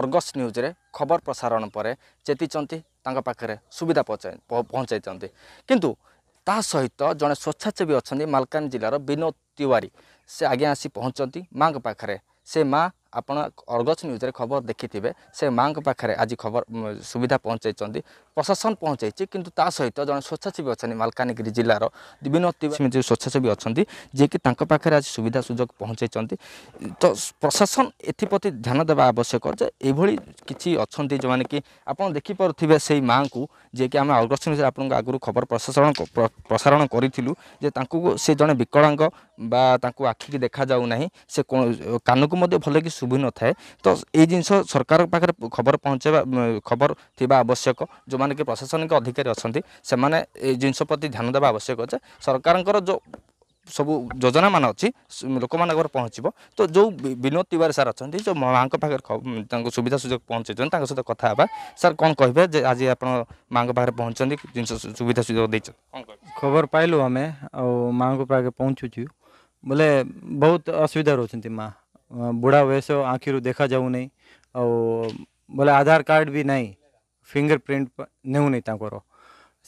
Argus ନ୍ୟୁଜ୍ରେ ଖବର ପ୍ରସାରଣ ପରେ ଚେତିଛନ୍ତି ତାଙ୍କ ପାଖରେ ସୁବିଧା ପହଞ୍ଚାଇ ପହଞ୍ଚାଇଛନ୍ତି କିନ୍ତୁ ତା ସହିତ ଜଣେ ସ୍ୱେଚ୍ଛାସେବୀ ଅଛନ୍ତି ମାଲକାନଗିରି ଜିଲ୍ଲାର ବିନୋଦ ତିୱାରୀ ସେ ଆଜ୍ଞା ଆସି ପହଞ୍ଚନ୍ତି ମାଆଙ୍କ ପାଖରେ ସେ ମାଆ ଆପଣ ଅର୍ଗସ ନ୍ୟୁଜ୍ରେ ଖବର ଦେଖିଥିବେ ସେ ମାଆଙ୍କ ପାଖରେ ଆଜି ଖବର ସୁବିଧା ପହଞ୍ଚାଇଛନ୍ତି ପ୍ରଶାସନ ପହଞ୍ଚାଇଛି କିନ୍ତୁ ତା ସହିତ ଜଣେ ସ୍ୱେଚ୍ଛାସେବୀ ଅଛନ୍ତି ମାଲକାନଗିରି ଜିଲ୍ଲାର ବିଭିନ୍ନ ଯେଉଁ ସ୍ୱେଚ୍ଛାସେବୀ ଅଛନ୍ତି ଯିଏକି ତାଙ୍କ ପାଖରେ ଆଜି ସୁବିଧା ସୁଯୋଗ ପହଞ୍ଚାଇଛନ୍ତି ତ ପ୍ରଶାସନ ଏଥିପ୍ରତି ଧ୍ୟାନ ଦେବା ଆବଶ୍ୟକ ଯେ ଏଭଳି କିଛି ଅଛନ୍ତି ଯେଉଁମାନେ କି ଆପଣ ଦେଖିପାରୁଥିବେ ସେଇ ମାଆଙ୍କୁ ଯିଏକି ଆମେ ଅର୍ଗସ ନ୍ୟୁଜ୍ରେ ଆପଣଙ୍କୁ ଆଗରୁ ଖବର ପ୍ରଶାସନ ପ୍ରସାରଣ କରିଥିଲୁ ଯେ ତାଙ୍କୁ ସେ ଜଣେ ବିକଳାଙ୍ଗ ବା ତାଙ୍କୁ ଆଖିକି ଦେଖାଯାଉ ନାହିଁ ସେ କାନକୁ ମଧ୍ୟ ଭଲକି ଶୁଭୁ ନଥାଏ ତ ଏଇ ଜିନିଷ ସରକାରଙ୍କ ପାଖରେ ଖବର ପହଞ୍ଚାଇବା ଖବର ଥିବା ଆବଶ୍ୟକ ଯେଉଁମାନେ କି ପ୍ରଶାସନିକ ଅଧିକାରୀ ଅଛନ୍ତି ସେମାନେ ଏ ଜିନିଷ ପ୍ରତି ଧ୍ୟାନ ଦେବା ଆବଶ୍ୟକ ଯେ ସରକାରଙ୍କର ଯେଉଁ ସବୁ ଯୋଜନାମାନ ଅଛି ଲୋକମାନଙ୍କର ପହଞ୍ଚିବ ତ ଯେଉଁ ବିନୋଦ ତିୱାରୀ ସାର୍ ଅଛନ୍ତି ଯେଉଁ ମାଆଙ୍କ ପାଖରେ ତାଙ୍କୁ ସୁବିଧା ସୁଯୋଗ ପହଞ୍ଚାଇଛନ୍ତି ତାଙ୍କ ସହିତ କଥା ହେବା ସାର୍ କ'ଣ କହିବେ ଯେ ଆଜି ଆପଣ ମାଆଙ୍କ ପାଖରେ ପହଞ୍ଚନ୍ତି ଜିନିଷ ସୁବିଧା ସୁଯୋଗ ଦେଇଛନ୍ତି କ'ଣ ଖବର ପାଇଲୁ ଆମେ ଆଉ ମାଆଙ୍କ ପାଖରେ ପହଞ୍ଚୁଛୁ ବୋଲେ ବହୁତ ଅସୁବିଧା ରହୁଛନ୍ତି ମାଆ बूढ़ा वैसे आखिर देखा जाऊ नहीं और बोले आधार कार्ड भी नहीं फिंगरप्रिंट नेऊ नहीं तांकर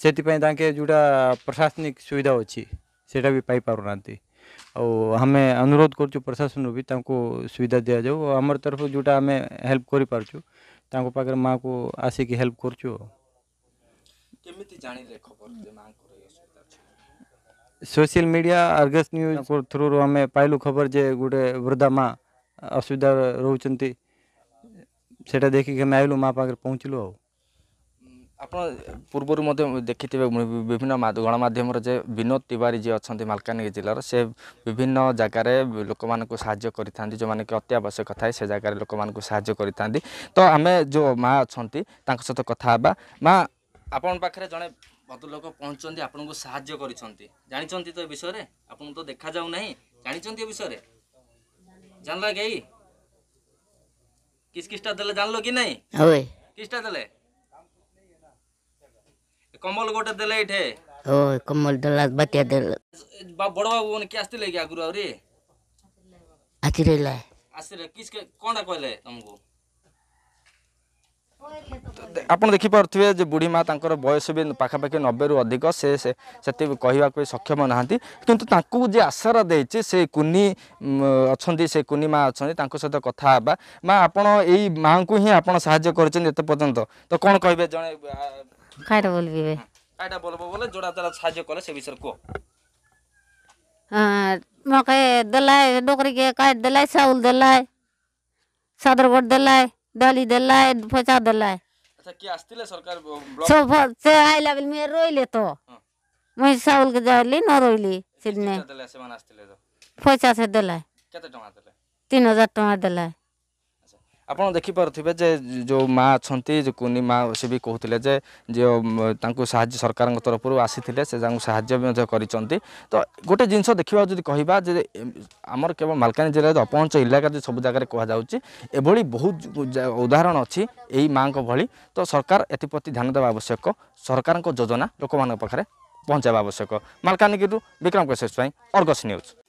ସେଥିପାଇଁ ତାଙ୍କେ ଯେଉଁଟା ପ୍ରଶାସନିକ ସୁବିଧା ଅଛି ସେଇଟା ବି ପାଇପାରୁନାହାନ୍ତି ଆଉ ଆମେ ଅନୁରୋଧ କରୁଛୁ ପ୍ରଶାସନରୁ ବି ତାଙ୍କୁ ସୁବିଧା ଦିଆଯାଉ ଆଉ ଆମର ତରଫରୁ ଯେଉଁଟା ଆମେ ହେଲ୍ପ କରିପାରୁଛୁ ତାଙ୍କ ପାଖରେ ମାଆକୁ ଆସିକି ହେଲ୍ପ କରୁଛୁ କେମିତି ଜାଣିଲେ ଖବର ମାଆଙ୍କର ସୋସିଆଲ ମିଡ଼ିଆ ଆର୍ଗସ୍ ନ୍ୟୁଜ୍ ଥ୍ରୁରୁ ଆମେ ପାଇଲୁ ଖବର ଯେ ଗୋଟେ ବୃଦ୍ଧା ମାଆ ଅସୁବିଧା ରହୁଛନ୍ତି ସେଇଟା ଦେଖିକି ଆମେ ଆଇଲୁ ମାଆ ପାଖରେ ପହଞ୍ଚିଲୁ ଆଉ ଆପଣ ପୂର୍ବରୁ ମଧ୍ୟ ଦେଖିଥିବେ ବିଭିନ୍ନ ଗଣମାଧ୍ୟମରେ ଯେ ବିନୋଦ ତିୱାରୀ ଯିଏ ଅଛନ୍ତି ମାଲକାନଗିରି ଜିଲ୍ଲାର ସେ ବିଭିନ୍ନ ଜାଗାରେ ଲୋକମାନଙ୍କୁ ସାହାଯ୍ୟ କରିଥାନ୍ତି ଯେଉଁମାନେ କି ଅତି ଆବଶ୍ୟକ ଥାଏ ସେ ଜାଗାରେ ଲୋକମାନଙ୍କୁ ସାହାଯ୍ୟ କରିଥାନ୍ତି ତ ଆମେ ଯେଉଁ ମାଆ ଅଛନ୍ତି ତାଙ୍କ ସହିତ କଥା ହେବା ମା ଆପଣଙ୍କ ପାଖରେ ଜଣେ ଭଦ୍ରଲୋକ ପହଞ୍ଚନ୍ତି ଆପଣଙ୍କୁ ସାହାଯ୍ୟ କରିଛନ୍ତି ଜାଣିଛନ୍ତି ତ ଏ ବିଷୟରେ ଆପଣଙ୍କୁ ତ ଦେଖାଯାଉ ନାହିଁ ଜାଣିଛନ୍ତି ଏ ବିଷୟରେ জানলা গেই কিস কিসটা দলে জানলো কি নাই ওই কিসটা দলে কম্বল গোটে দলে এঠে ওই কম্বল দলা বাটিয়া দল বড় বাবু মানে কি আসতে লাগি আগুরু আরে আসিরে আসিরে কিস কোনটা কইলে তোমাকে ଆପଣ ଦେଖିପାରୁଥିବେ ଯେ ବୁଢ଼ୀ ମା ତାଙ୍କର ବୟସ ବି ପାଖାପାଖି ନବେରୁ ଅଧିକ ସେ ସେତେ କହିବାକୁ ସକ୍ଷମ ନାହାନ୍ତି କିନ୍ତୁ ତାଙ୍କୁ ଯେ ଆଶାରା ଦେଇଛି ସେ କୁନି ଅଛନ୍ତି ସେ କୁନି ମା ଅଛନ୍ତି ତାଙ୍କ ସହିତ କଥା ହେବା ମା ଆପଣ ଏଇ ମାଙ୍କୁ ହିଁ ଆପଣ ସାହାଯ୍ୟ କରିଛନ୍ତି ଏତେ ପର୍ଯ୍ୟନ୍ତ ତ କଣ କହିବେ ଜଣେ ସାହାଯ୍ୟ କଲେ ସେ ବିଷୟରେ କୁହ ମକେ ଦେଲାଏ ଡୋକରିକେ କାଟ ଦେଲାଏ ଚାଉଲ ଦେଲାଏ ସାଦର ବଟ ଦେଲାଏ डली दिलाए पैसा दिलाए अच्छा की आस्तिले सरकार सो से आइ लागल में रोइले तो मैं हाँ। साउल के जाली न रोइली सिदने फचा से दिलाए केते टका दिलाए 3000 टका दिलाए आप देखि पारथ्यो चंती कुन मारकार तरफु आसिए साहज गरिसकि जे अरू केवल मालकानी जिल्ला अपहञ्च इलाका सबै जग्गा कुभ उदाहरण अझै ए मारकार यतिप्रति ध्यान दबा आवश्यक सरकारको जोजना लोक पार्ने पहचा आवश्यक मालकानगिरि बिक्रम कसेसै अर्गस न्युज